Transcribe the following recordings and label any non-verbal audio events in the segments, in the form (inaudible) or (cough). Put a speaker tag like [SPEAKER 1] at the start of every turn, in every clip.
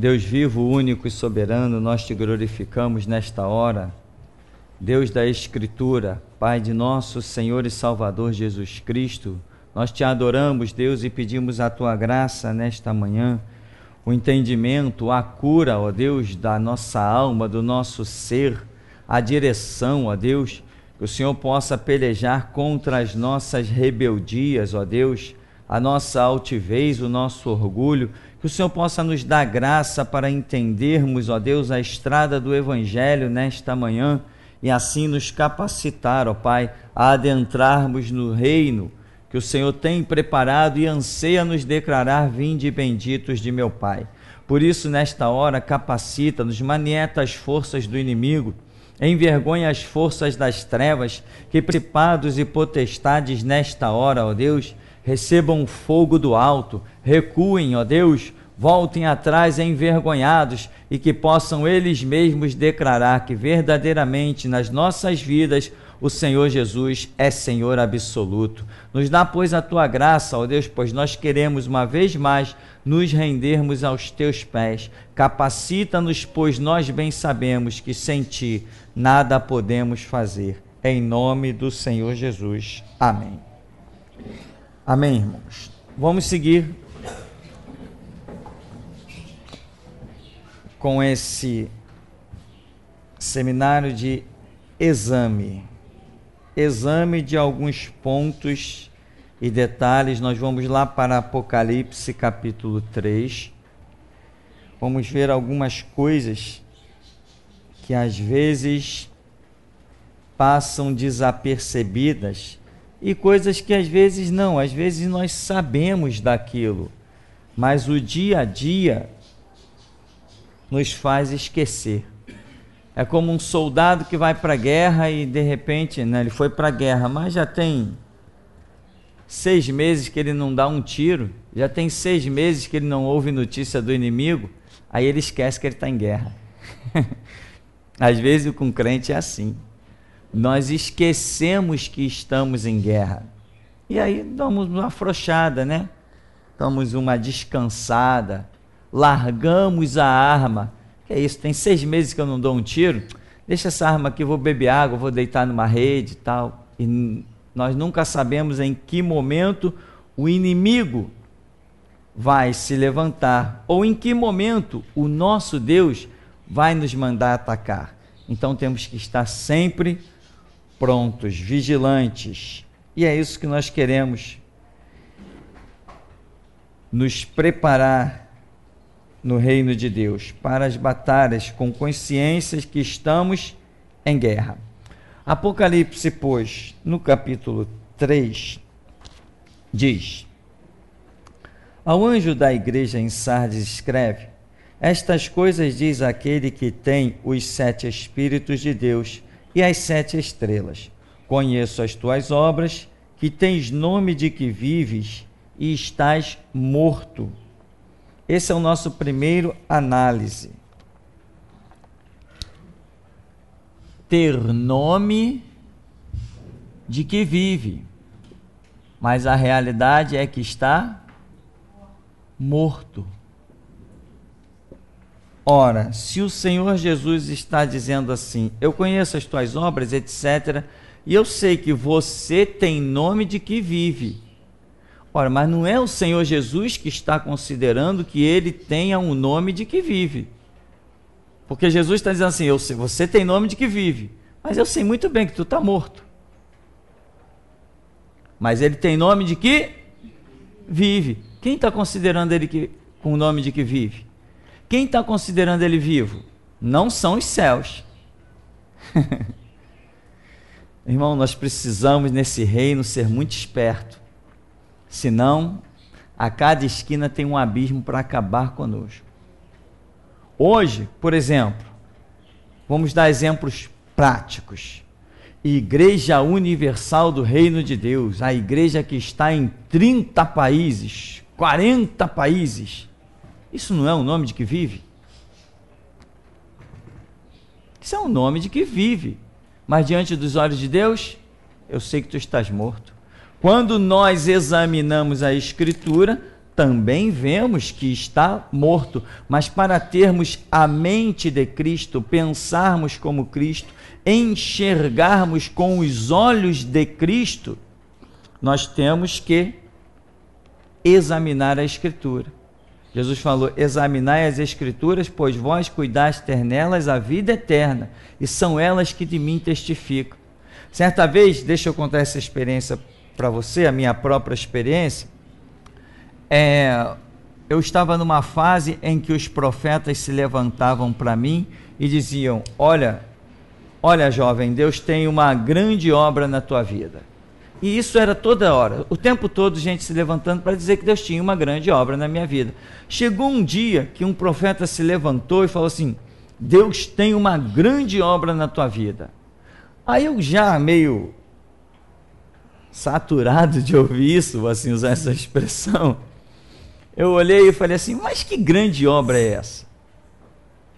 [SPEAKER 1] Deus vivo, único e soberano, nós te glorificamos nesta hora. Deus da Escritura, Pai de nosso Senhor e Salvador Jesus Cristo, nós te adoramos, Deus, e pedimos a tua graça nesta manhã, o entendimento, a cura, ó Deus, da nossa alma, do nosso ser, a direção, ó Deus, que o Senhor possa pelejar contra as nossas rebeldias, ó Deus, a nossa altivez, o nosso orgulho que o Senhor possa nos dar graça para entendermos, ó Deus, a estrada do Evangelho nesta manhã e assim nos capacitar, ó Pai, a adentrarmos no reino que o Senhor tem preparado e anseia nos declarar vinde benditos de meu Pai. Por isso, nesta hora, capacita-nos, manieta as forças do inimigo, envergonha as forças das trevas, que pripados e potestades nesta hora, ó Deus, recebam fogo do alto, recuem, ó Deus, voltem atrás envergonhados e que possam eles mesmos declarar que verdadeiramente nas nossas vidas o Senhor Jesus é Senhor absoluto. Nos dá, pois, a tua graça, ó Deus, pois nós queremos uma vez mais nos rendermos aos teus pés. Capacita-nos, pois nós bem sabemos que sem ti nada podemos fazer. Em nome do Senhor Jesus. Amém. Amém, irmãos? Vamos seguir com esse seminário de exame. Exame de alguns pontos e detalhes. Nós vamos lá para Apocalipse capítulo 3. Vamos ver algumas coisas que às vezes passam desapercebidas e coisas que às vezes não, às vezes nós sabemos daquilo, mas o dia a dia nos faz esquecer. É como um soldado que vai para a guerra e de repente, né, ele foi para a guerra, mas já tem seis meses que ele não dá um tiro, já tem seis meses que ele não ouve notícia do inimigo, aí ele esquece que ele está em guerra. (laughs) às vezes com crente é assim nós esquecemos que estamos em guerra. E aí damos uma afrouxada, né? Damos uma descansada, largamos a arma. Que é isso, tem seis meses que eu não dou um tiro. Deixa essa arma aqui, vou beber água, vou deitar numa rede e tal. E nós nunca sabemos em que momento o inimigo vai se levantar ou em que momento o nosso Deus vai nos mandar atacar. Então temos que estar sempre prontos, vigilantes. E é isso que nós queremos nos preparar no reino de Deus para as batalhas com consciência que estamos em guerra. Apocalipse, pois, no capítulo 3, diz: Ao anjo da igreja em Sardes escreve: Estas coisas diz aquele que tem os sete Espíritos de Deus e as sete estrelas. Conheço as tuas obras, que tens nome de que vives e estás morto. Esse é o nosso primeiro análise. Ter nome de que vive, mas a realidade é que está morto. Ora, se o Senhor Jesus está dizendo assim: Eu conheço as tuas obras, etc., e eu sei que você tem nome de que vive. Ora, mas não é o Senhor Jesus que está considerando que ele tenha um nome de que vive. Porque Jesus está dizendo assim: eu sei, Você tem nome de que vive, mas eu sei muito bem que tu está morto. Mas ele tem nome de que vive. Quem está considerando ele que, com o nome de que vive? Quem está considerando ele vivo? Não são os céus. (laughs) Irmão, nós precisamos nesse reino ser muito esperto. Senão, a cada esquina tem um abismo para acabar conosco. Hoje, por exemplo, vamos dar exemplos práticos. Igreja Universal do Reino de Deus, a igreja que está em 30 países, 40 países, isso não é um nome de que vive? Isso é um nome de que vive. Mas diante dos olhos de Deus, eu sei que tu estás morto. Quando nós examinamos a Escritura, também vemos que está morto. Mas para termos a mente de Cristo, pensarmos como Cristo, enxergarmos com os olhos de Cristo, nós temos que examinar a Escritura. Jesus falou: Examinai as Escrituras, pois vós cuidais ter nelas a vida eterna, e são elas que de mim testificam. Certa vez, deixa eu contar essa experiência para você, a minha própria experiência. É, eu estava numa fase em que os profetas se levantavam para mim e diziam: Olha, olha, jovem, Deus tem uma grande obra na tua vida. E isso era toda hora, o tempo todo, gente se levantando para dizer que Deus tinha uma grande obra na minha vida. Chegou um dia que um profeta se levantou e falou assim: Deus tem uma grande obra na tua vida. Aí eu já meio saturado de ouvir isso, vou assim usar essa expressão, eu olhei e falei assim: mas que grande obra é essa?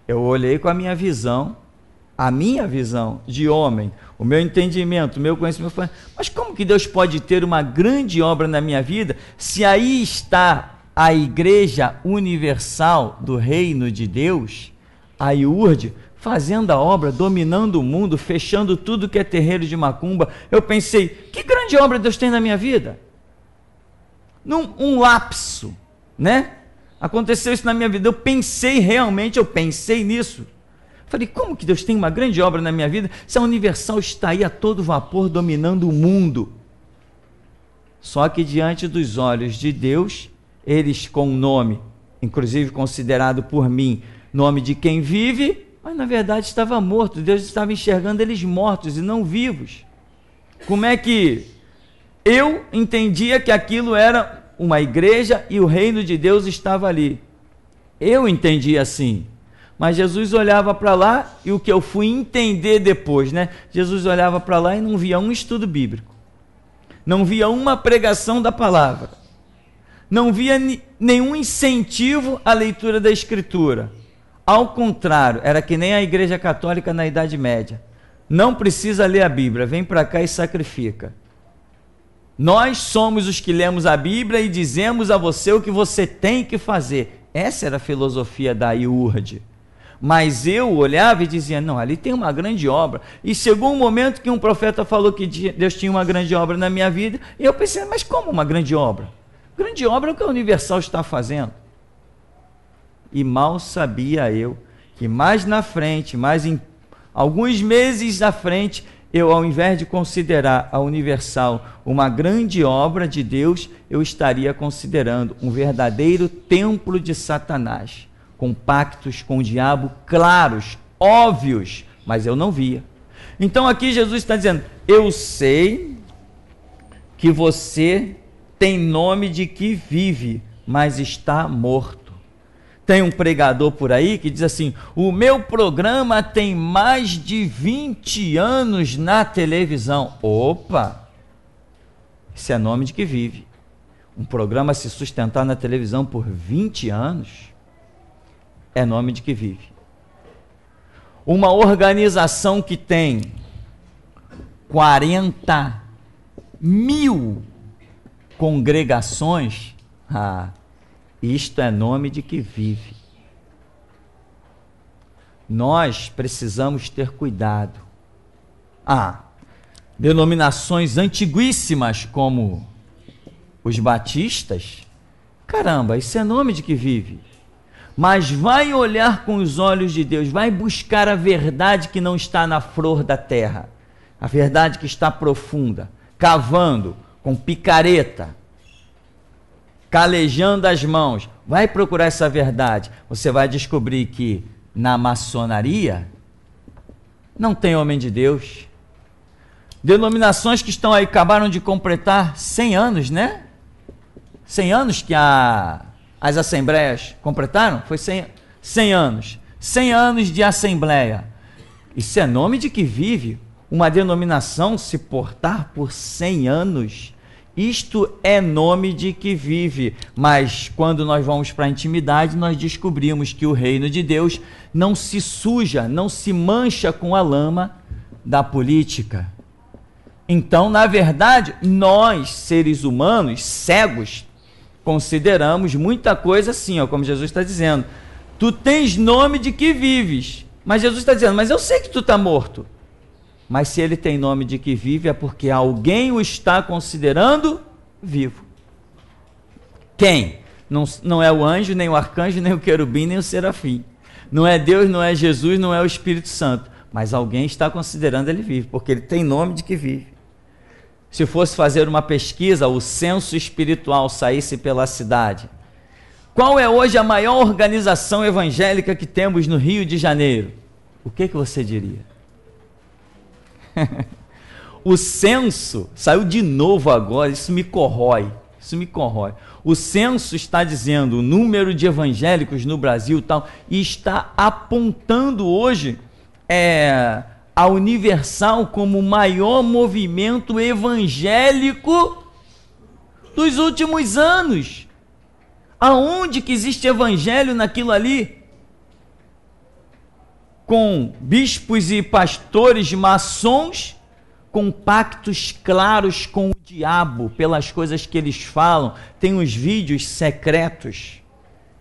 [SPEAKER 1] Eu olhei com a minha visão a minha visão de homem, o meu entendimento, o meu conhecimento. Mas como que Deus pode ter uma grande obra na minha vida se aí está a Igreja Universal do Reino de Deus, a IURD, fazendo a obra, dominando o mundo, fechando tudo que é terreiro de macumba? Eu pensei, que grande obra Deus tem na minha vida? Num um lapso, né? Aconteceu isso na minha vida. Eu pensei realmente, eu pensei nisso. Falei, como que Deus tem uma grande obra na minha vida se a Universal está aí a todo vapor dominando o mundo? Só que diante dos olhos de Deus, eles com o nome, inclusive considerado por mim, nome de quem vive, mas na verdade estava morto. Deus estava enxergando eles mortos e não vivos. Como é que eu entendia que aquilo era uma igreja e o reino de Deus estava ali? Eu entendi assim. Mas Jesus olhava para lá e o que eu fui entender depois, né? Jesus olhava para lá e não via um estudo bíblico. Não via uma pregação da palavra. Não via nenhum incentivo à leitura da escritura. Ao contrário, era que nem a igreja católica na Idade Média. Não precisa ler a Bíblia, vem para cá e sacrifica. Nós somos os que lemos a Bíblia e dizemos a você o que você tem que fazer. Essa era a filosofia da IURD. Mas eu olhava e dizia: não, ali tem uma grande obra. E chegou um momento que um profeta falou que Deus tinha uma grande obra na minha vida, e eu pensei: mas como uma grande obra? Grande obra é o que a Universal está fazendo. E mal sabia eu que mais na frente, mais em alguns meses à frente, eu, ao invés de considerar a Universal uma grande obra de Deus, eu estaria considerando um verdadeiro templo de Satanás com pactos com o diabo claros, óbvios, mas eu não via. Então aqui Jesus está dizendo: Eu sei que você tem nome de que vive, mas está morto. Tem um pregador por aí que diz assim: O meu programa tem mais de 20 anos na televisão. Opa! Isso é nome de que vive. Um programa se sustentar na televisão por 20 anos é nome de que vive. Uma organização que tem 40 mil congregações, ah, isto é nome de que vive. Nós precisamos ter cuidado. Ah, denominações antiguíssimas como os batistas, caramba, isso é nome de que vive mas vai olhar com os olhos de Deus, vai buscar a verdade que não está na flor da terra, a verdade que está profunda, cavando com picareta, calejando as mãos. Vai procurar essa verdade. Você vai descobrir que na maçonaria não tem homem de Deus. Denominações que estão aí acabaram de completar 100 anos, né? 100 anos que a as assembleias completaram? Foi 100, 100 anos. 100 anos de assembleia. Isso é nome de que vive uma denominação se portar por 100 anos. Isto é nome de que vive, mas quando nós vamos para a intimidade, nós descobrimos que o reino de Deus não se suja, não se mancha com a lama da política. Então, na verdade, nós, seres humanos, cegos, consideramos muita coisa assim, ó, como Jesus está dizendo. Tu tens nome de que vives. Mas Jesus está dizendo, mas eu sei que tu está morto. Mas se ele tem nome de que vive, é porque alguém o está considerando vivo. Quem? Não, não é o anjo, nem o arcanjo, nem o querubim, nem o serafim. Não é Deus, não é Jesus, não é o Espírito Santo. Mas alguém está considerando ele vivo, porque ele tem nome de que vive se fosse fazer uma pesquisa, o censo espiritual saísse pela cidade. Qual é hoje a maior organização evangélica que temos no Rio de Janeiro? O que, que você diria? (laughs) o censo saiu de novo agora, isso me corrói. Isso me corrói. O censo está dizendo o número de evangélicos no Brasil tal, e está apontando hoje é, a Universal como o maior movimento evangélico dos últimos anos. Aonde que existe evangelho naquilo ali? Com bispos e pastores maçons, com pactos claros com o diabo pelas coisas que eles falam. Tem uns vídeos secretos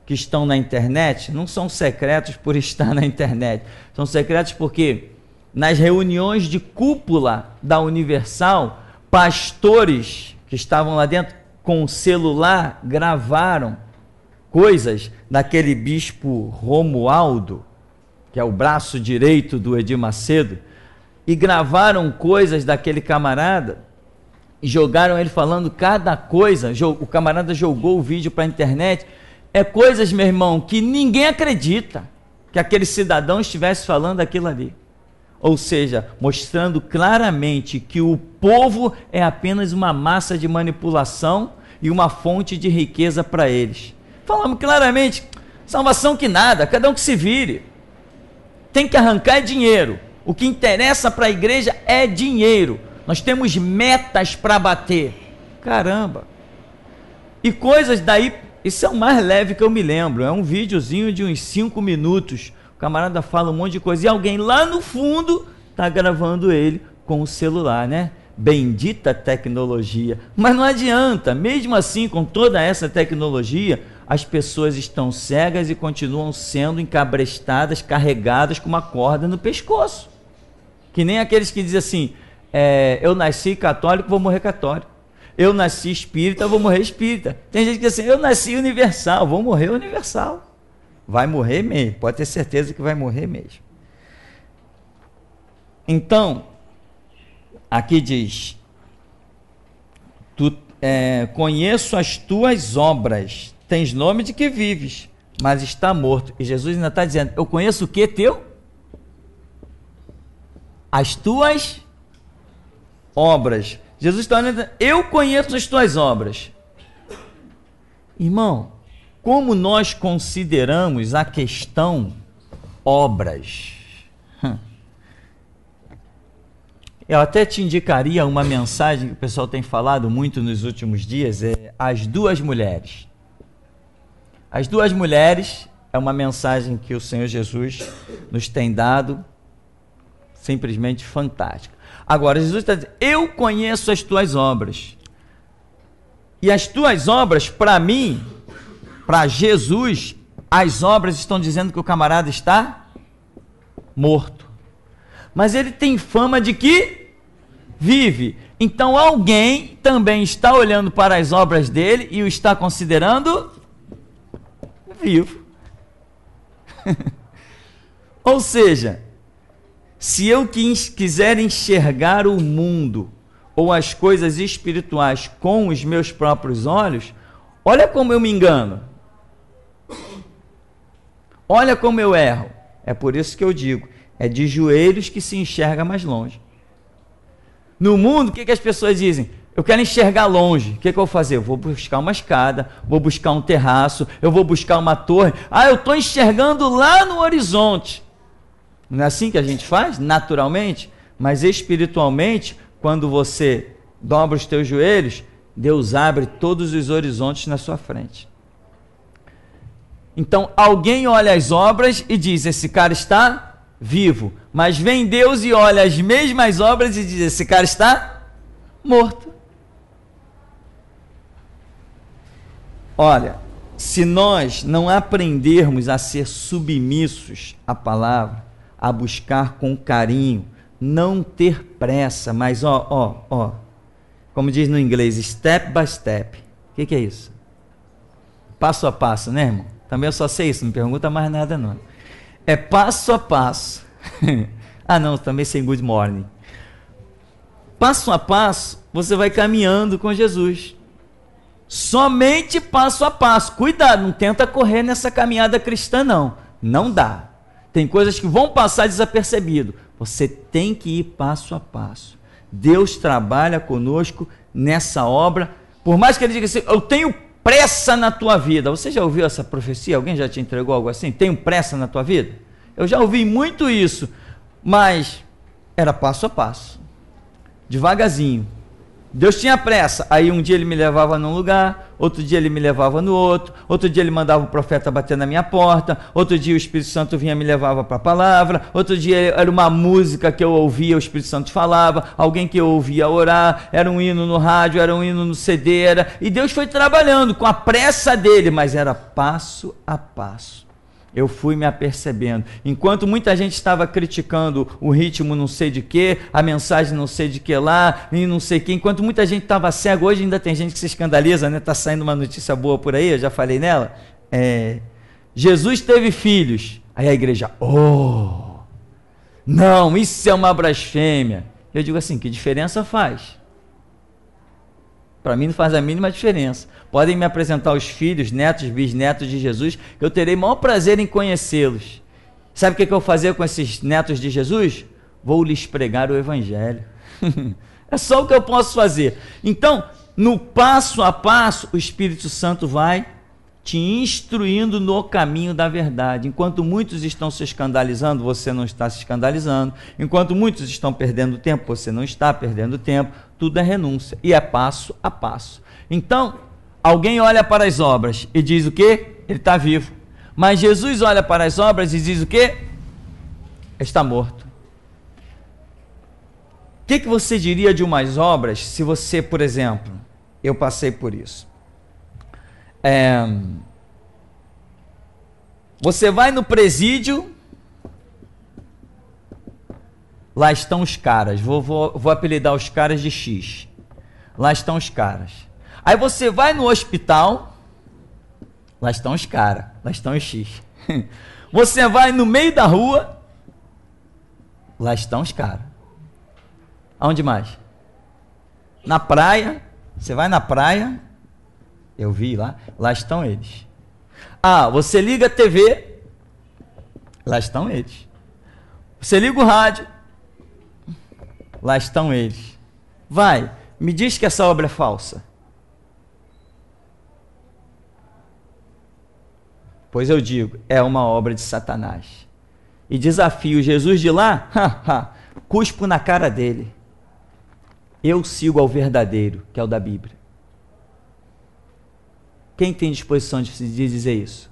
[SPEAKER 1] que estão na internet, não são secretos por (laughs) estar na internet, são secretos porque nas reuniões de cúpula da Universal, pastores que estavam lá dentro com o celular gravaram coisas daquele bispo Romualdo, que é o braço direito do Edir Macedo, e gravaram coisas daquele camarada e jogaram ele falando cada coisa. O camarada jogou o vídeo para a internet. É coisas, meu irmão, que ninguém acredita que aquele cidadão estivesse falando aquilo ali ou seja, mostrando claramente que o povo é apenas uma massa de manipulação e uma fonte de riqueza para eles. Falamos claramente, salvação que nada, cada um que se vire. Tem que arrancar é dinheiro. O que interessa para a igreja é dinheiro. Nós temos metas para bater. Caramba. E coisas daí, isso é o mais leve que eu me lembro. É um videozinho de uns 5 minutos camarada fala um monte de coisa e alguém lá no fundo tá gravando ele com o celular, né? Bendita tecnologia. Mas não adianta, mesmo assim, com toda essa tecnologia, as pessoas estão cegas e continuam sendo encabrestadas, carregadas com uma corda no pescoço. Que nem aqueles que dizem assim: é, eu nasci católico, vou morrer católico. Eu nasci espírita, vou morrer espírita. Tem gente que diz assim: eu nasci universal, vou morrer universal. Vai morrer mesmo, pode ter certeza que vai morrer mesmo. Então, aqui diz: tu, é, Conheço as tuas obras, tens nome de que vives, mas está morto. E Jesus ainda está dizendo: Eu conheço o que teu? As tuas obras. Jesus está dizendo: Eu conheço as tuas obras. Irmão, como nós consideramos a questão obras? Hum. Eu até te indicaria uma mensagem que o pessoal tem falado muito nos últimos dias, é As Duas Mulheres. As Duas Mulheres é uma mensagem que o Senhor Jesus nos tem dado, simplesmente fantástica. Agora, Jesus está dizendo, eu conheço as tuas obras. E as tuas obras, para mim, para Jesus, as obras estão dizendo que o camarada está morto. Mas ele tem fama de que vive. Então alguém também está olhando para as obras dele e o está considerando vivo. (laughs) Ou seja, se eu quiser enxergar o mundo ou as coisas espirituais com os meus próprios olhos, olha como eu me engano. Olha como eu erro. É por isso que eu digo: é de joelhos que se enxerga mais longe. No mundo, o que, que as pessoas dizem? Eu quero enxergar longe. O que, que, eu vou fazer? Eu vou buscar uma escada, vou buscar um terraço, eu vou buscar uma torre. Ah, eu estou enxergando lá no horizonte. Não é assim que a gente faz? Naturalmente. Mas espiritualmente, quando você dobra os teus joelhos, Deus abre todos os horizontes na sua frente. Então alguém olha as obras e diz: esse cara está vivo. Mas vem Deus e olha as mesmas obras e diz: esse cara está morto. Olha, se nós não aprendermos a ser submissos à palavra, a buscar com carinho, não ter pressa, mas ó, ó, ó, como diz no inglês, step by step. O que, que é isso? Passo a passo, né, irmão? Também eu só sei isso, não pergunta mais nada não. É passo a passo. (laughs) ah não, também sem good morning. Passo a passo, você vai caminhando com Jesus. Somente passo a passo. Cuidado, não tenta correr nessa caminhada cristã não. Não dá. Tem coisas que vão passar desapercebido. Você tem que ir passo a passo. Deus trabalha conosco nessa obra. Por mais que ele diga assim, eu tenho pressa na tua vida. Você já ouviu essa profecia? Alguém já te entregou algo assim? Tenho pressa na tua vida? Eu já ouvi muito isso, mas era passo a passo, devagarzinho. Deus tinha pressa. Aí um dia ele me levava num lugar, outro dia ele me levava no outro, outro dia ele mandava o profeta bater na minha porta, outro dia o Espírito Santo vinha e me levava para a palavra, outro dia era uma música que eu ouvia, o Espírito Santo falava, alguém que eu ouvia orar, era um hino no rádio, era um hino no CD, era... e Deus foi trabalhando com a pressa dele, mas era passo a passo eu fui me apercebendo. Enquanto muita gente estava criticando o ritmo não sei de quê, a mensagem não sei de que lá, e não sei que, enquanto muita gente estava cego, hoje ainda tem gente que se escandaliza, né? Tá saindo uma notícia boa por aí, eu já falei nela. É, Jesus teve filhos. Aí a igreja, oh, não, isso é uma blasfêmia. Eu digo assim, que diferença faz? Para mim não faz a mínima diferença. Podem me apresentar os filhos, netos, bisnetos de Jesus, eu terei maior prazer em conhecê-los. Sabe o que, que eu vou fazer com esses netos de Jesus? Vou lhes pregar o Evangelho. (laughs) é só o que eu posso fazer. Então, no passo a passo, o Espírito Santo vai te instruindo no caminho da verdade. Enquanto muitos estão se escandalizando, você não está se escandalizando. Enquanto muitos estão perdendo tempo, você não está perdendo tempo tudo é renúncia e é passo a passo. Então, alguém olha para as obras e diz o que? Ele está vivo. Mas Jesus olha para as obras e diz o que? Está morto. O que, que você diria de umas obras se você, por exemplo, eu passei por isso? É, você vai no presídio Lá estão os caras. Vou, vou, vou apelidar os caras de X. Lá estão os caras. Aí você vai no hospital. Lá estão os caras. Lá estão os X. (laughs) Você vai no meio da rua. Lá estão os caras. Aonde mais? Na praia. Você vai na praia. Eu vi lá. Lá estão eles. Ah, você liga a TV. Lá estão eles. Você liga o rádio lá estão eles. Vai, me diz que essa obra é falsa. Pois eu digo, é uma obra de Satanás. E desafio Jesus de lá, (laughs) cuspo na cara dele. Eu sigo ao verdadeiro, que é o da Bíblia. Quem tem disposição de dizer isso?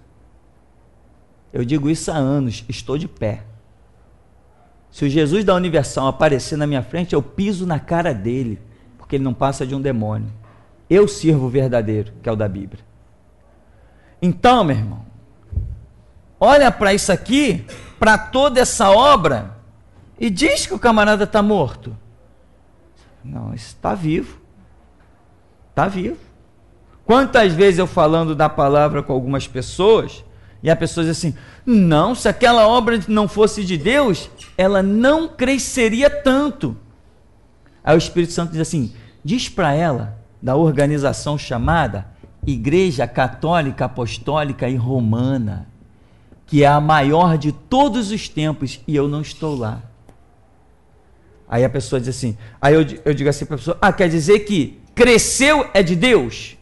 [SPEAKER 1] Eu digo isso há anos, estou de pé. Se o Jesus da universal aparecer na minha frente, eu piso na cara dele, porque ele não passa de um demônio. Eu sirvo o verdadeiro, que é o da Bíblia. Então, meu irmão, olha para isso aqui, para toda essa obra, e diz que o camarada está morto. Não, está vivo. Está vivo. Quantas vezes eu falando da palavra com algumas pessoas, e a pessoa diz assim: não, se aquela obra não fosse de Deus, ela não cresceria tanto. Aí o Espírito Santo diz assim: diz para ela, da organização chamada Igreja Católica Apostólica e Romana, que é a maior de todos os tempos e eu não estou lá. Aí a pessoa diz assim: aí eu, eu digo assim para a pessoa: ah, quer dizer que cresceu é de Deus?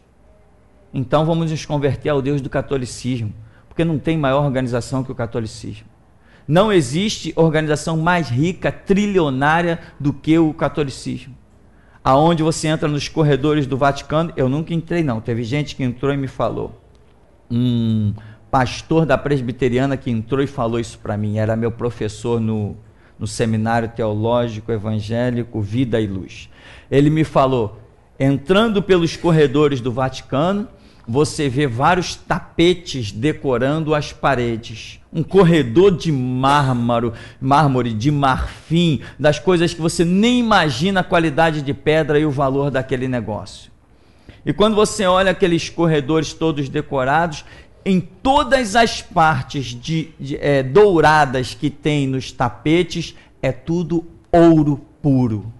[SPEAKER 1] Então vamos nos converter ao Deus do catolicismo porque não tem maior organização que o catolicismo. Não existe organização mais rica, trilionária do que o catolicismo. Aonde você entra nos corredores do Vaticano, eu nunca entrei não, teve gente que entrou e me falou. Um pastor da presbiteriana que entrou e falou isso para mim, era meu professor no no seminário teológico evangélico Vida e Luz. Ele me falou: entrando pelos corredores do Vaticano, você vê vários tapetes decorando as paredes. Um corredor de mármore, mármore, de marfim, das coisas que você nem imagina a qualidade de pedra e o valor daquele negócio. E quando você olha aqueles corredores todos decorados, em todas as partes de, de é, douradas que tem nos tapetes, é tudo ouro puro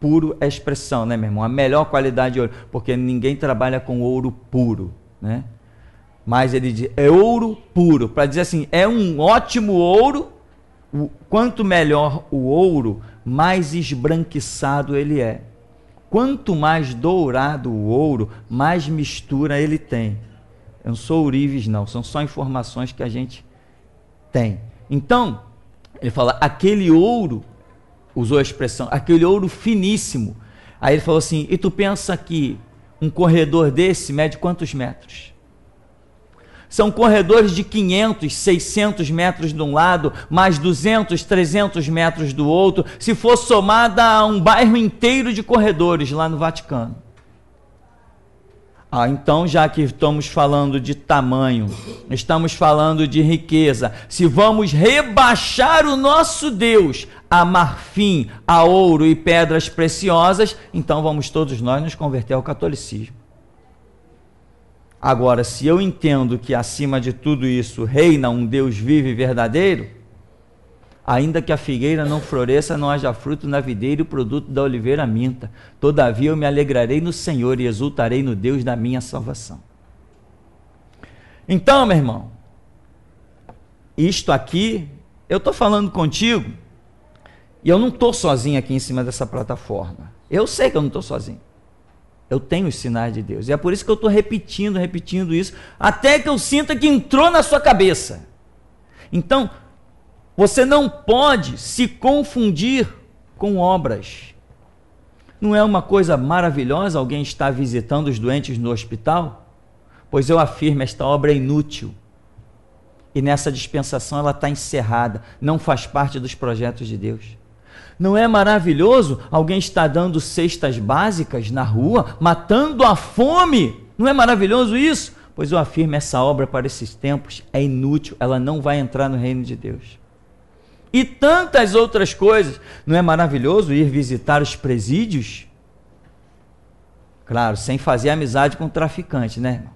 [SPEAKER 1] puro é expressão, né, meu irmão? A melhor qualidade de ouro, porque ninguém trabalha com ouro puro, né? Mas ele diz, é ouro puro, para dizer assim, é um ótimo ouro, o, quanto melhor o ouro, mais esbranquiçado ele é. Quanto mais dourado o ouro, mais mistura ele tem. Eu não sou ourives, não, são só informações que a gente tem. Então, ele fala, aquele ouro usou a expressão, aquele ouro finíssimo. Aí ele falou assim: e tu pensa que um corredor desse mede quantos metros? São corredores de 500, 600 metros de um lado, mais 200, 300 metros do outro, se for somada a um bairro inteiro de corredores lá no Vaticano. Ah, então, já que estamos falando de tamanho, estamos falando de riqueza, se vamos rebaixar o nosso Deus a marfim, a ouro e pedras preciosas, então vamos todos nós nos converter ao catolicismo. Agora, se eu entendo que acima de tudo isso reina um Deus vivo e verdadeiro, ainda que a figueira não floresça, não haja fruto na videira e o produto da oliveira minta. Todavia eu me alegrarei no Senhor e exultarei no Deus da minha salvação. Então, meu irmão, isto aqui, eu estou falando contigo, e eu não estou sozinho aqui em cima dessa plataforma. Eu sei que eu não estou sozinho. Eu tenho os sinais de Deus. E é por isso que eu estou repetindo, repetindo isso, até que eu sinta que entrou na sua cabeça. Então, você não pode se confundir com obras. Não é uma coisa maravilhosa alguém estar visitando os doentes no hospital? Pois eu afirmo, esta obra é inútil. E nessa dispensação ela está encerrada, não faz parte dos projetos de Deus. Não é maravilhoso alguém estar dando cestas básicas na rua, matando a fome? Não é maravilhoso isso? Pois eu afirmo, essa obra para esses tempos é inútil, ela não vai entrar no reino de Deus e tantas outras coisas. Não é maravilhoso ir visitar os presídios? Claro, sem fazer amizade com o traficante, né, irmão?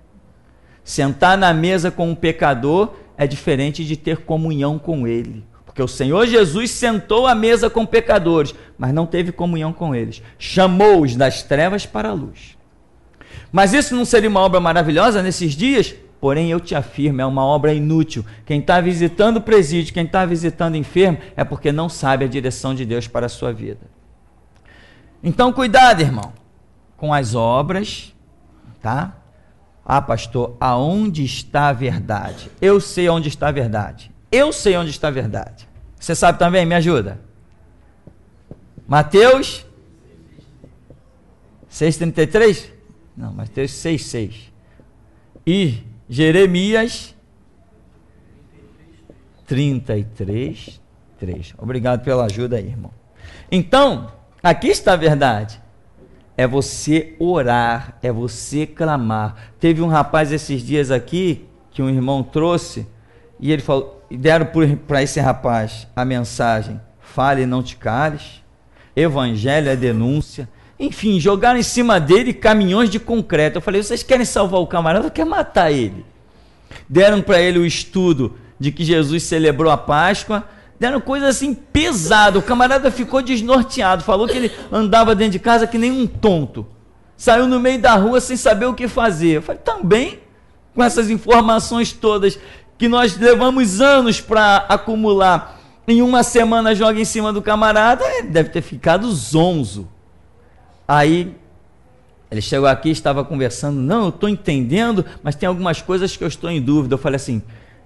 [SPEAKER 1] Sentar na mesa com um pecador é diferente de ter comunhão com ele. Porque o Senhor Jesus sentou à mesa com pecadores, mas não teve comunhão com eles. Chamou-os das trevas para a luz. Mas isso não seria uma obra maravilhosa nesses dias? Porém, eu te afirmo, é uma obra inútil. Quem está visitando o presídio, quem está visitando enfermo, é porque não sabe a direção de Deus para a sua vida. Então, cuidado, irmão, com as obras, tá? Ah, pastor, aonde está a verdade? Eu sei onde está a verdade. Eu sei onde está a verdade. Você sabe também? Me ajuda. Mateus 6,33? Não, Mateus 6,6. E Jeremias 33, 3. Obrigado pela ajuda aí, irmão. Então, aqui está a verdade. É você orar, é você clamar. Teve um rapaz esses dias aqui que um irmão trouxe e ele falou, deram para esse rapaz a mensagem: fale e não te cales, evangelho é denúncia, enfim, jogaram em cima dele caminhões de concreto. Eu falei: vocês querem salvar o camarada ou quer matar ele? Deram para ele o estudo de que Jesus celebrou a Páscoa. Deram coisa assim pesada. O camarada ficou desnorteado. Falou que ele andava dentro de casa que nem um tonto. Saiu no meio da rua sem saber o que fazer. Eu falei: também com essas informações todas que nós levamos anos para acumular, em uma semana joga em cima do camarada, ele deve ter ficado zonzo. Aí ele chegou aqui, estava conversando, não, eu estou entendendo, mas tem algumas coisas que eu estou em dúvida. Eu falei assim,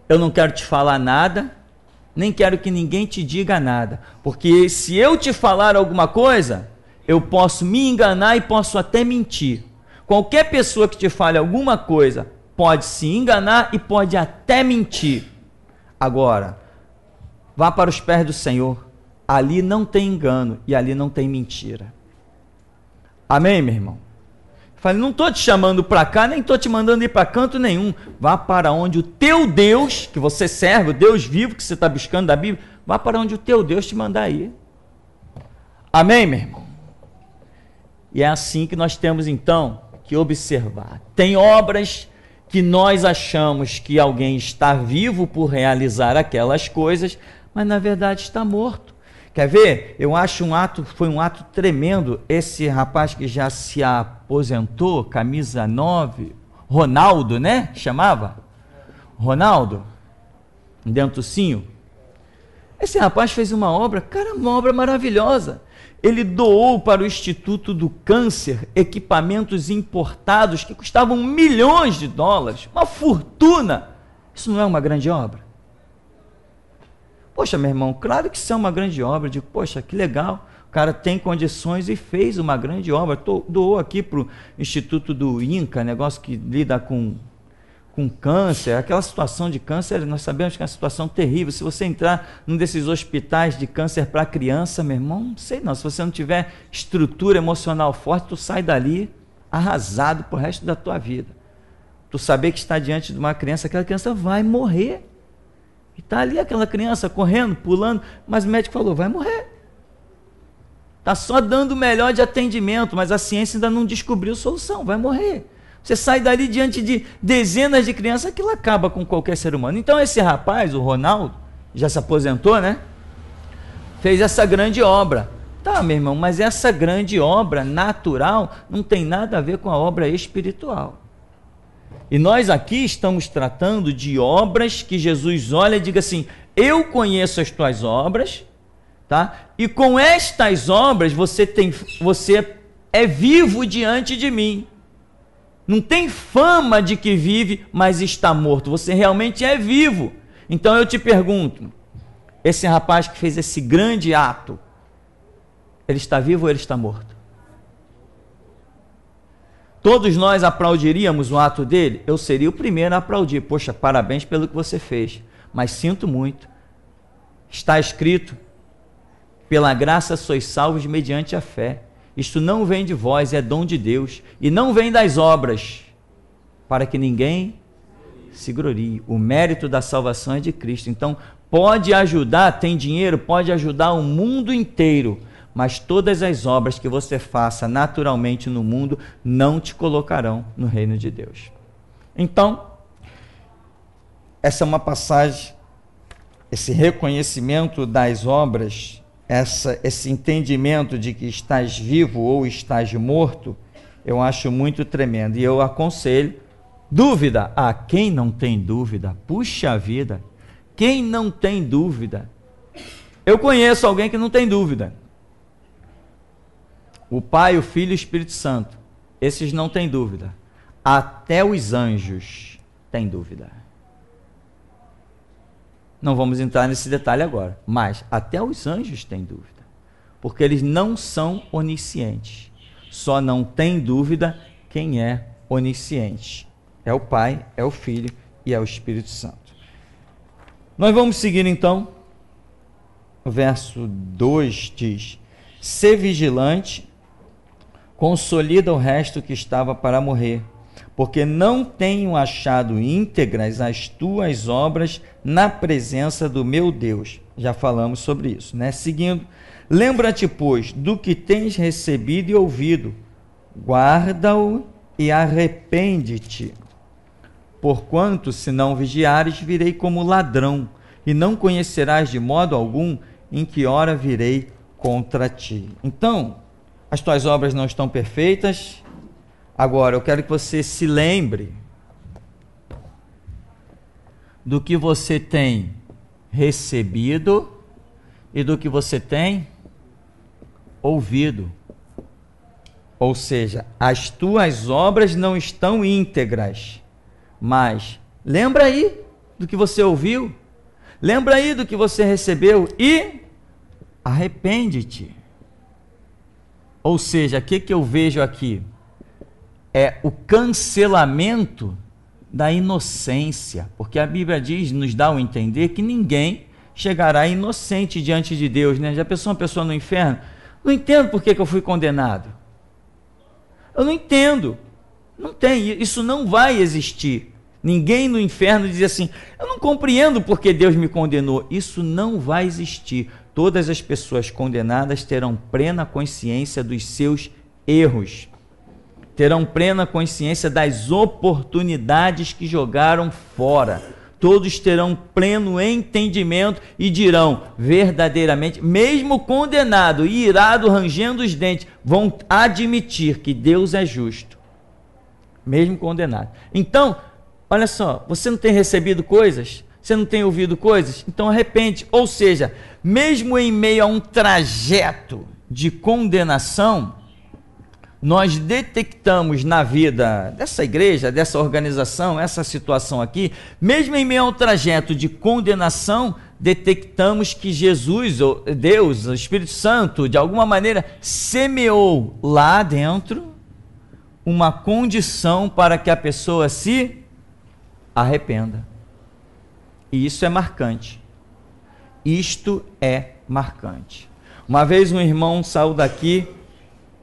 [SPEAKER 1] eu não quero te falar nada, nem quero que ninguém te diga nada, porque se eu te falar alguma coisa, eu posso me enganar e posso até mentir. Qualquer pessoa que te fale alguma coisa pode se enganar e pode até mentir. Agora, vá para os pés do Senhor, ali não tem engano e ali não tem mentira. Amém, meu irmão? Falei, não estou te chamando para cá, nem estou te mandando ir para canto nenhum. Vá para onde o teu Deus, que você é serve, o Deus vivo que você está buscando da Bíblia, vá para onde o teu Deus te mandar ir. Amém, meu irmão? E é assim que nós temos então que observar. Tem obras que nós achamos que alguém está vivo por realizar aquelas coisas, mas na verdade está morto. Quer ver? Eu acho um ato, foi um ato tremendo. Esse rapaz que já se aposentou, camisa 9, Ronaldo, né? Chamava? Ronaldo, dentro do Esse rapaz fez uma obra, cara, uma obra maravilhosa. Ele doou para o Instituto do Câncer equipamentos importados que custavam milhões de dólares, uma fortuna. Isso não é uma grande obra? Poxa, meu irmão, claro que isso é uma grande obra. digo, poxa, que legal. O cara tem condições e fez uma grande obra. Tô, doou aqui para o Instituto do INCA, negócio que lida com, com câncer. Aquela situação de câncer, nós sabemos que é uma situação terrível. Se você entrar num desses hospitais de câncer para criança, meu irmão, não sei não. Se você não tiver estrutura emocional forte, tu sai dali arrasado o resto da tua vida. Tu saber que está diante de uma criança, aquela criança vai morrer. E tá ali aquela criança correndo, pulando, mas o médico falou: vai morrer. Tá só dando o melhor de atendimento, mas a ciência ainda não descobriu solução, vai morrer. Você sai dali diante de dezenas de crianças, aquilo acaba com qualquer ser humano. Então esse rapaz, o Ronaldo, já se aposentou, né? Fez essa grande obra. Tá, meu irmão, mas essa grande obra natural não tem nada a ver com a obra espiritual. E nós aqui estamos tratando de obras que Jesus olha e diga assim: Eu conheço as tuas obras, tá? E com estas obras você tem, você é vivo diante de mim. Não tem fama de que vive, mas está morto. Você realmente é vivo. Então eu te pergunto: esse rapaz que fez esse grande ato, ele está vivo ou ele está morto? Todos nós aplaudiríamos o ato dele? Eu seria o primeiro a aplaudir. Poxa, parabéns pelo que você fez, mas sinto muito. Está escrito: pela graça sois salvos mediante a fé. Isto não vem de vós, é dom de Deus, e não vem das obras, para que ninguém se glorie. O mérito da salvação é de Cristo. Então, pode ajudar, tem dinheiro, pode ajudar o mundo inteiro, mas todas as obras que você faça naturalmente no mundo não te colocarão no reino de Deus. Então, essa é uma passagem, esse reconhecimento das obras, essa, esse entendimento de que estás vivo ou estás morto, eu acho muito tremendo. E eu aconselho, dúvida, a ah, quem não tem dúvida, puxa vida, quem não tem dúvida? Eu conheço alguém que não tem dúvida. O Pai, o Filho e o Espírito Santo. Esses não têm dúvida. Até os anjos têm dúvida. Não vamos entrar nesse detalhe agora, mas até os anjos têm dúvida, porque eles não são oniscientes. Só não tem dúvida quem é onisciente. É o Pai, é o Filho e é o Espírito Santo. Nós vamos seguir então. O verso 2 diz: Ser vigilante consolida o resto que estava para morrer, porque não tenho achado íntegras as tuas obras na presença do meu Deus. Já falamos sobre isso, né? Seguindo, lembra-te, pois, do que tens recebido e ouvido, guarda-o e arrepende-te. Porquanto, se não vigiares, virei como ladrão, e não conhecerás de modo algum em que hora virei contra ti. Então, as tuas obras não estão perfeitas. Agora, eu quero que você se lembre do que você tem recebido e do que você tem ouvido. Ou seja, as tuas obras não estão íntegras, mas lembra aí do que você ouviu, lembra aí do que você recebeu e arrepende-te. Ou seja, o que, que eu vejo aqui? É o cancelamento da inocência. Porque a Bíblia diz, nos dá o entender que ninguém chegará inocente diante de Deus. Né? Já pensou uma pessoa no inferno? Não entendo por que, que eu fui condenado. Eu não entendo. Não tem, isso não vai existir. Ninguém no inferno diz assim: eu não compreendo porque Deus me condenou. Isso não vai existir todas as pessoas condenadas terão plena consciência dos seus erros, terão plena consciência das oportunidades que jogaram fora. Todos terão pleno entendimento e dirão verdadeiramente, mesmo condenado e irado, rangendo os dentes, vão admitir que Deus é justo, mesmo condenado. Então, olha só, você não tem recebido coisas você não tem ouvido coisas? Então arrepende. Ou seja, mesmo em meio a um trajeto de condenação, nós detectamos na vida dessa igreja, dessa organização, essa situação aqui, mesmo em meio ao trajeto de condenação, detectamos que Jesus, Deus, o Espírito Santo, de alguma maneira, semeou lá dentro uma condição para que a pessoa se arrependa. E isso é marcante. Isto é marcante. Uma vez um irmão saiu daqui,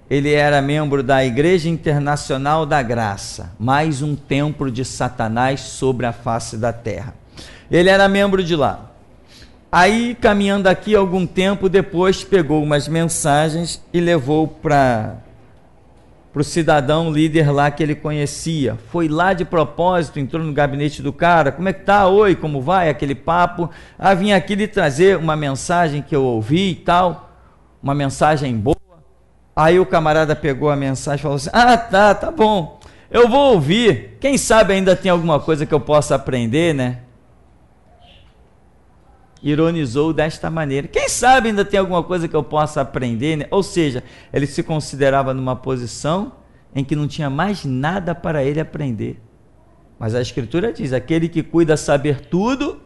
[SPEAKER 1] ele era membro da Igreja Internacional da Graça, mais um templo de Satanás sobre a face da terra. Ele era membro de lá. Aí, caminhando aqui algum tempo depois, pegou umas mensagens e levou para para o cidadão líder lá que ele conhecia. Foi lá de propósito, entrou no gabinete do cara, como é que tá? Oi, como vai? Aquele papo. Ah, vim aqui lhe trazer uma mensagem que eu ouvi e tal, uma mensagem boa. Aí o camarada pegou a mensagem e falou assim: Ah, tá, tá bom. Eu vou ouvir. Quem sabe ainda tem alguma coisa que eu possa aprender, né? ironizou desta maneira. Quem sabe ainda tem alguma coisa que eu possa aprender? Né? Ou seja, ele se considerava numa posição em que não tinha mais nada para ele aprender. Mas a Escritura diz: aquele que cuida saber tudo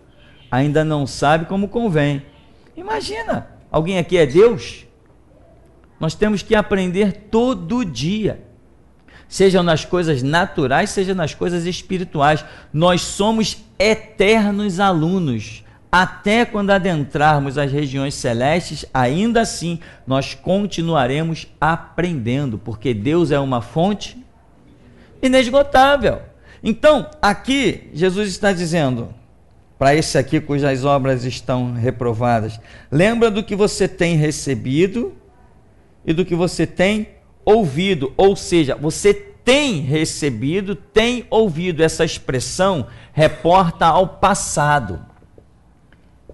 [SPEAKER 1] ainda não sabe como convém. Imagina, alguém aqui é Deus? Nós temos que aprender todo dia sejam nas coisas naturais, seja nas coisas espirituais. Nós somos eternos alunos até quando adentrarmos as regiões celestes, ainda assim nós continuaremos aprendendo, porque Deus é uma fonte inesgotável. Então, aqui Jesus está dizendo para esse aqui cujas obras estão reprovadas: lembra do que você tem recebido e do que você tem ouvido, ou seja, você tem recebido, tem ouvido. Essa expressão reporta ao passado.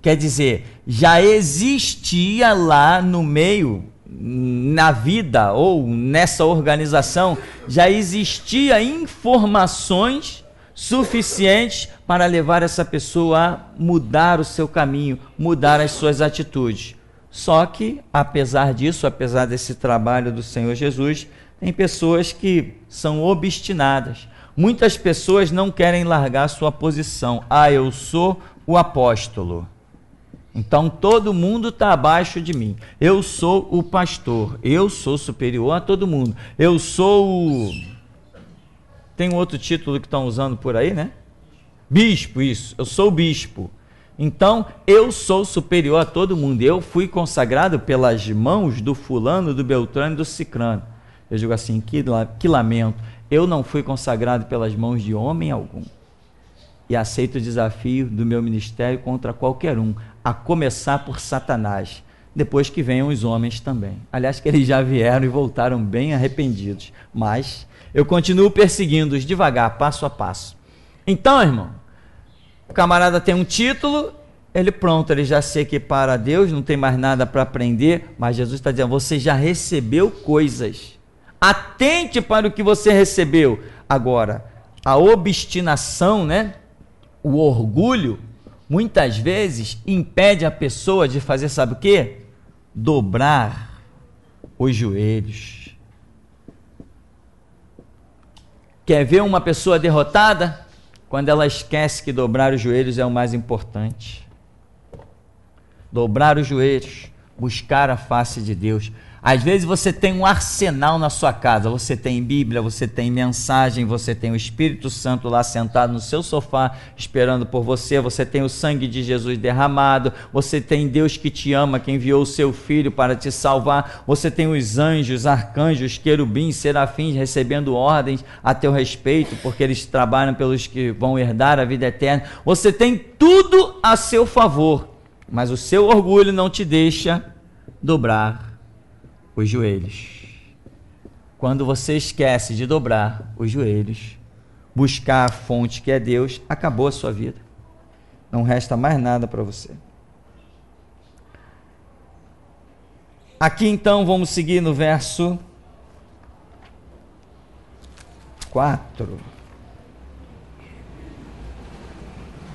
[SPEAKER 1] Quer dizer, já existia lá no meio, na vida ou nessa organização, já existia informações suficientes para levar essa pessoa a mudar o seu caminho, mudar as suas atitudes. Só que, apesar disso, apesar desse trabalho do Senhor Jesus, tem pessoas que são obstinadas. Muitas pessoas não querem largar sua posição. Ah, eu sou o apóstolo. Então todo mundo está abaixo de mim. Eu sou o pastor. Eu sou superior a todo mundo. Eu sou o. Tem outro título que estão usando por aí, né? Bispo, isso. Eu sou bispo. Então eu sou superior a todo mundo. Eu fui consagrado pelas mãos do fulano, do Beltrano e do Cicrano. Eu digo assim: que, que lamento. Eu não fui consagrado pelas mãos de homem algum. E aceito o desafio do meu ministério contra qualquer um a começar por Satanás, depois que venham os homens também. Aliás, que eles já vieram e voltaram bem arrependidos, mas eu continuo perseguindo-os devagar, passo a passo. Então, irmão, o camarada tem um título, ele pronto, ele já se equipara a Deus, não tem mais nada para aprender, mas Jesus está dizendo: você já recebeu coisas. Atente para o que você recebeu. Agora, a obstinação, né? O orgulho muitas vezes impede a pessoa de fazer, sabe o quê? Dobrar os joelhos. Quer ver uma pessoa derrotada? Quando ela esquece que dobrar os joelhos é o mais importante. Dobrar os joelhos buscar a face de Deus. Às vezes você tem um arsenal na sua casa, você tem Bíblia, você tem mensagem, você tem o Espírito Santo lá sentado no seu sofá esperando por você, você tem o sangue de Jesus derramado, você tem Deus que te ama, que enviou o seu filho para te salvar, você tem os anjos, arcanjos, querubins, serafins recebendo ordens a teu respeito, porque eles trabalham pelos que vão herdar a vida eterna. Você tem tudo a seu favor mas o seu orgulho não te deixa dobrar os joelhos. Quando você esquece de dobrar os joelhos, buscar a fonte que é Deus, acabou a sua vida. Não resta mais nada para você. Aqui então vamos seguir no verso 4.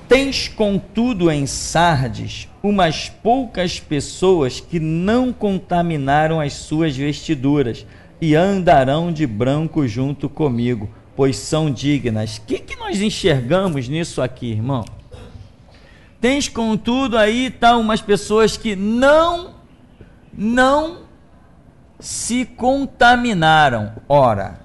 [SPEAKER 1] Tens, contudo, em Sardes umas poucas pessoas que não contaminaram as suas vestiduras e andarão de branco junto comigo, pois são dignas. O que, que nós enxergamos nisso aqui, irmão? Tens, contudo, aí tá umas pessoas que não, não se contaminaram. Ora,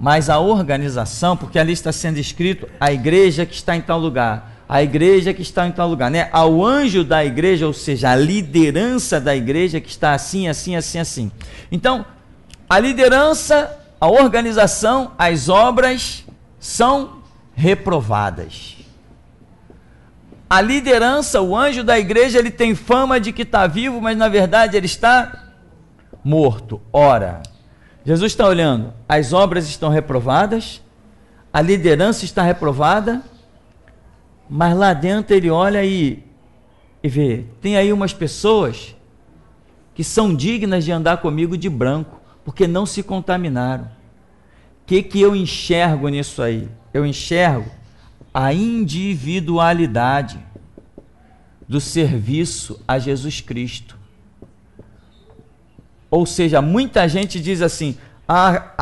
[SPEAKER 1] mas a organização, porque ali está sendo escrito a igreja que está em tal lugar a igreja que está em tal lugar, né? Ao anjo da igreja, ou seja, a liderança da igreja que está assim, assim, assim, assim. Então, a liderança, a organização, as obras são reprovadas. A liderança, o anjo da igreja, ele tem fama de que está vivo, mas na verdade ele está morto. Ora, Jesus está olhando, as obras estão reprovadas, a liderança está reprovada mas lá dentro ele olha e, e vê: tem aí umas pessoas que são dignas de andar comigo de branco, porque não se contaminaram. O que, que eu enxergo nisso aí? Eu enxergo a individualidade do serviço a Jesus Cristo. Ou seja, muita gente diz assim: a, ah,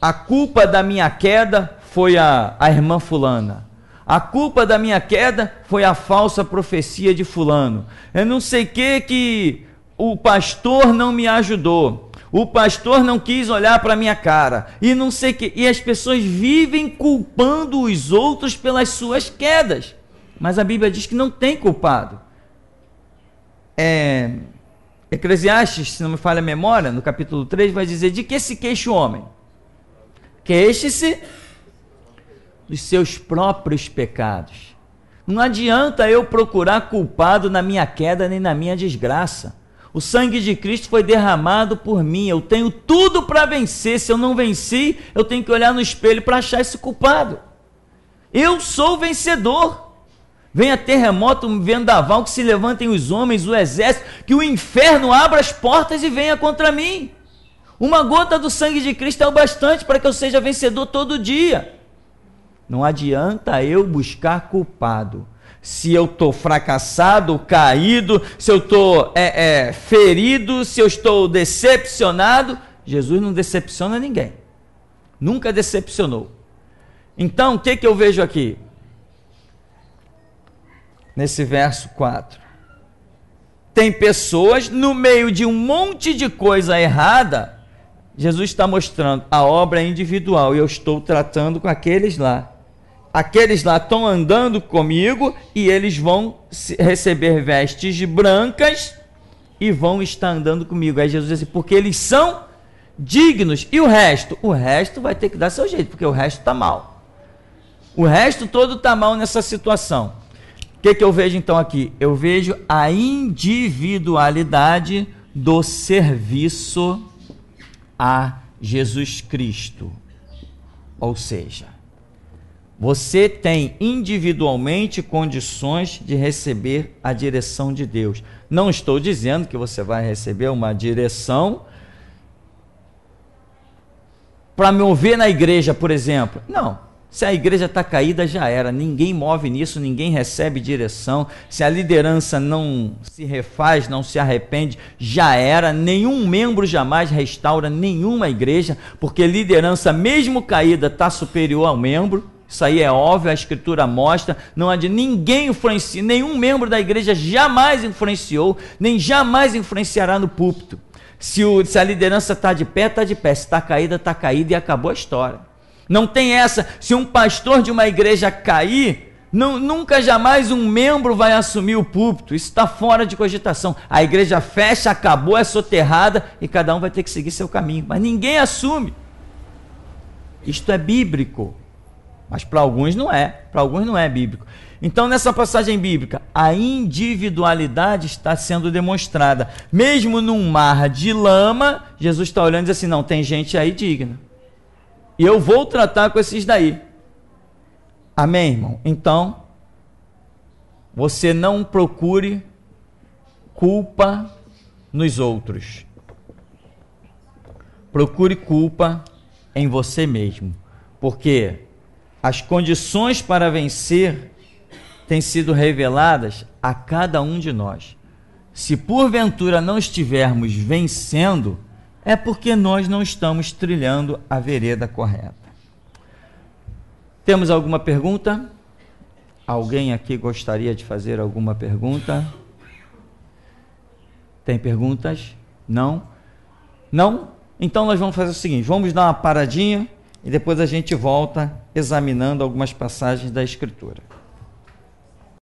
[SPEAKER 1] a, a culpa da minha queda foi a, a irmã Fulana. A culpa da minha queda foi a falsa profecia de fulano. Eu é não sei que que o pastor não me ajudou. O pastor não quis olhar para minha cara. E não sei que e as pessoas vivem culpando os outros pelas suas quedas. Mas a Bíblia diz que não tem culpado. É, Eclesiastes, se não me falha a memória, no capítulo 3 vai dizer de que se queixa o homem? Queixe-se dos seus próprios pecados. Não adianta eu procurar culpado na minha queda nem na minha desgraça. O sangue de Cristo foi derramado por mim. Eu tenho tudo para vencer. Se eu não venci, eu tenho que olhar no espelho para achar esse culpado. Eu sou vencedor. Venha terremoto, um vendaval, que se levantem os homens, o exército, que o inferno abra as portas e venha contra mim. Uma gota do sangue de Cristo é o bastante para que eu seja vencedor todo dia. Não adianta eu buscar culpado. Se eu estou fracassado, caído, se eu estou é, é, ferido, se eu estou decepcionado, Jesus não decepciona ninguém. Nunca decepcionou. Então, o que, que eu vejo aqui? Nesse verso 4. Tem pessoas no meio de um monte de coisa errada. Jesus está mostrando a obra individual e eu estou tratando com aqueles lá aqueles lá estão andando comigo e eles vão receber vestes brancas e vão estar andando comigo. Aí Jesus disse, assim, porque eles são dignos. E o resto? O resto vai ter que dar seu jeito, porque o resto está mal. O resto todo está mal nessa situação. O que, que eu vejo então aqui? Eu vejo a individualidade do serviço a Jesus Cristo. Ou seja, você tem individualmente condições de receber a direção de Deus. Não estou dizendo que você vai receber uma direção para me ouvir na igreja, por exemplo. Não. Se a igreja está caída, já era. Ninguém move nisso, ninguém recebe direção. Se a liderança não se refaz, não se arrepende, já era. Nenhum membro jamais restaura nenhuma igreja, porque liderança, mesmo caída, está superior ao membro. Isso aí é óbvio, a escritura mostra, não há de ninguém influencia, nenhum membro da igreja jamais influenciou, nem jamais influenciará no púlpito. Se, o, se a liderança está de pé, está de pé. Se está caída, está caída e acabou a história. Não tem essa. Se um pastor de uma igreja cair, não, nunca jamais um membro vai assumir o púlpito. Isso está fora de cogitação. A igreja fecha, acabou, é soterrada e cada um vai ter que seguir seu caminho. Mas ninguém assume. Isto é bíblico. Mas para alguns não é, para alguns não é bíblico. Então, nessa passagem bíblica, a individualidade está sendo demonstrada. Mesmo num mar de lama, Jesus está olhando e diz assim: não, tem gente aí digna. E eu vou tratar com esses daí. Amém, irmão? Então, você não procure culpa nos outros. Procure culpa em você mesmo. Porque as condições para vencer têm sido reveladas a cada um de nós. Se porventura não estivermos vencendo, é porque nós não estamos trilhando a vereda correta. Temos alguma pergunta? Alguém aqui gostaria de fazer alguma pergunta? Tem perguntas? Não? Não? Então nós vamos fazer o seguinte: vamos dar uma paradinha e depois a gente volta examinando algumas passagens da Escritura.